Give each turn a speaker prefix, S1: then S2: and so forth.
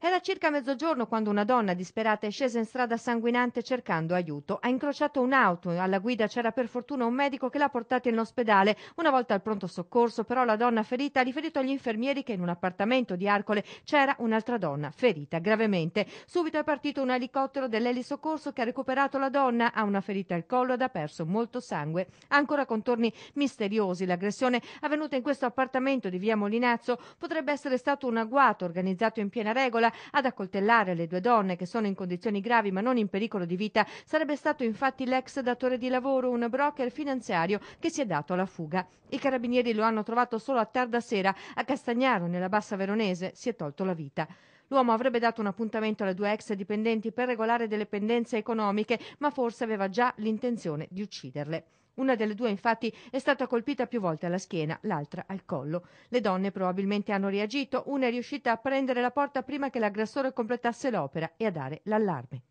S1: Era circa mezzogiorno quando una donna disperata è scesa in strada sanguinante cercando aiuto. Ha incrociato un'auto, alla guida c'era per fortuna un medico che l'ha portata in ospedale. Una volta al pronto soccorso, però la donna ferita ha riferito agli infermieri che in un appartamento di Arcole c'era un'altra donna ferita gravemente. Subito è partito un elicottero dell'elisoccorso che ha recuperato la donna, ha una ferita al collo ed ha perso molto sangue. Ancora contorni misteriosi. L'aggressione avvenuta in questo appartamento di via Molinazzo potrebbe essere stato un agguato organizzato in piena regola Ventura ad accoltellare le due donne che sono in condizioni gravi ma non in pericolo di vita sarebbe stato infatti l'ex datore di lavoro, un broker finanziario che si è dato alla fuga. I carabinieri lo hanno trovato solo a tarda sera a Castagnaro, nella bassa veronese, si è tolto la vita. L'uomo avrebbe dato un appuntamento alle due ex dipendenti per regolare delle pendenze economiche, ma forse aveva già l'intenzione di ucciderle. Una delle due infatti è stata colpita più volte alla schiena, l'altra al collo. Le donne probabilmente hanno reagito, una è riuscita a prendere la porta prima che l'aggressore completasse l'opera e a dare l'allarme.